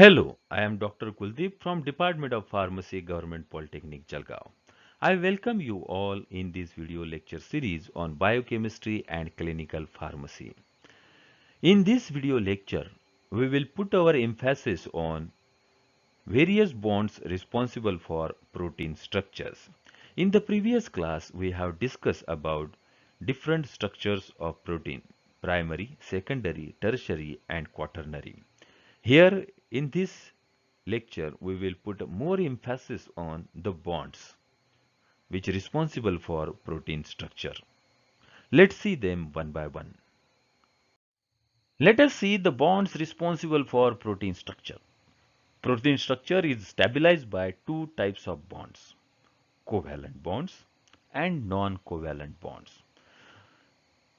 Hello, I am Dr. Kuldeep from Department of Pharmacy, Government Polytechnic, Jalgaon. I welcome you all in this video lecture series on biochemistry and clinical pharmacy. In this video lecture, we will put our emphasis on various bonds responsible for protein structures. In the previous class, we have discussed about different structures of protein, primary, secondary, tertiary and quaternary. Here in this lecture, we will put more emphasis on the bonds which are responsible for protein structure. Let's see them one by one. Let us see the bonds responsible for protein structure. Protein structure is stabilized by two types of bonds, covalent bonds and non-covalent bonds.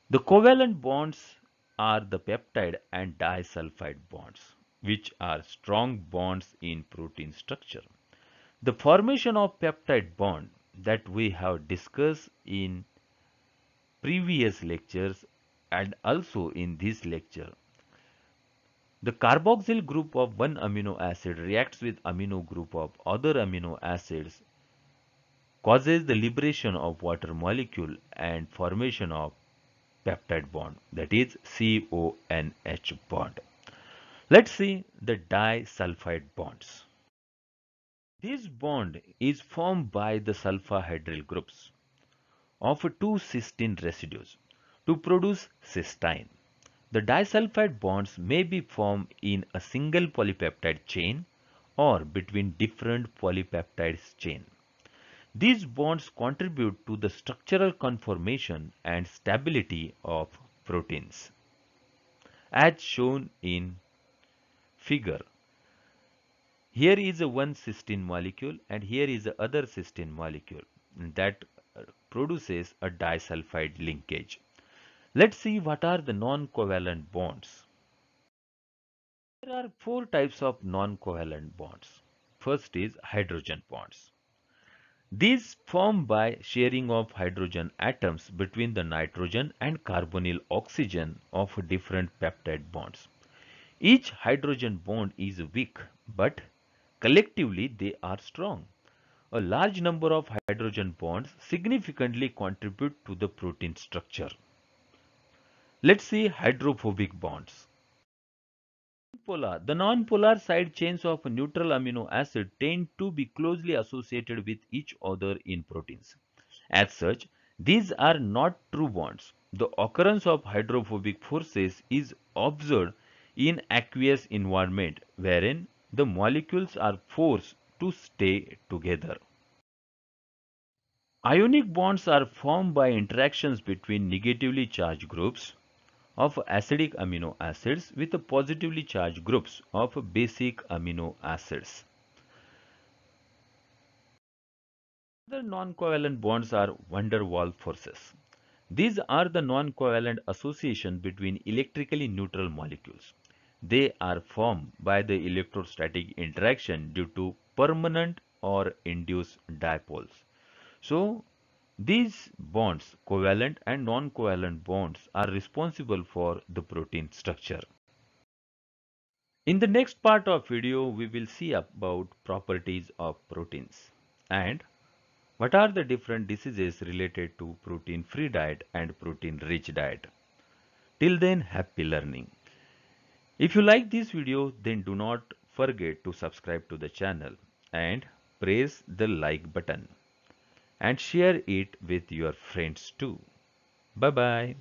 The covalent bonds are the peptide and disulfide bonds which are strong bonds in protein structure. The formation of peptide bond that we have discussed in previous lectures and also in this lecture. The carboxyl group of one amino acid reacts with amino group of other amino acids, causes the liberation of water molecule and formation of peptide bond that is CONH bond. Let's see the disulfide bonds. This bond is formed by the sulfahydryl groups of two cysteine residues to produce cysteine. The disulfide bonds may be formed in a single polypeptide chain or between different polypeptides chain. These bonds contribute to the structural conformation and stability of proteins as shown in figure. Here is a one cysteine molecule and here is the other cysteine molecule that produces a disulfide linkage. Let's see what are the non-covalent bonds. There are four types of non-covalent bonds. First is hydrogen bonds. These form by sharing of hydrogen atoms between the nitrogen and carbonyl oxygen of different peptide bonds. Each hydrogen bond is weak, but collectively they are strong. A large number of hydrogen bonds significantly contribute to the protein structure. Let's see hydrophobic bonds. Polar. The nonpolar side chains of neutral amino acid tend to be closely associated with each other in proteins. As such, these are not true bonds. The occurrence of hydrophobic forces is observed in aqueous environment wherein the molecules are forced to stay together. Ionic bonds are formed by interactions between negatively charged groups of acidic amino acids with positively charged groups of basic amino acids. Other non-covalent bonds are van der Waals forces. These are the non-covalent association between electrically neutral molecules. They are formed by the electrostatic interaction due to permanent or induced dipoles. So these bonds, covalent and non-covalent bonds are responsible for the protein structure. In the next part of video, we will see about properties of proteins and what are the different diseases related to protein-free diet and protein-rich diet. Till then, happy learning. If you like this video then do not forget to subscribe to the channel and press the like button and share it with your friends too. Bye bye.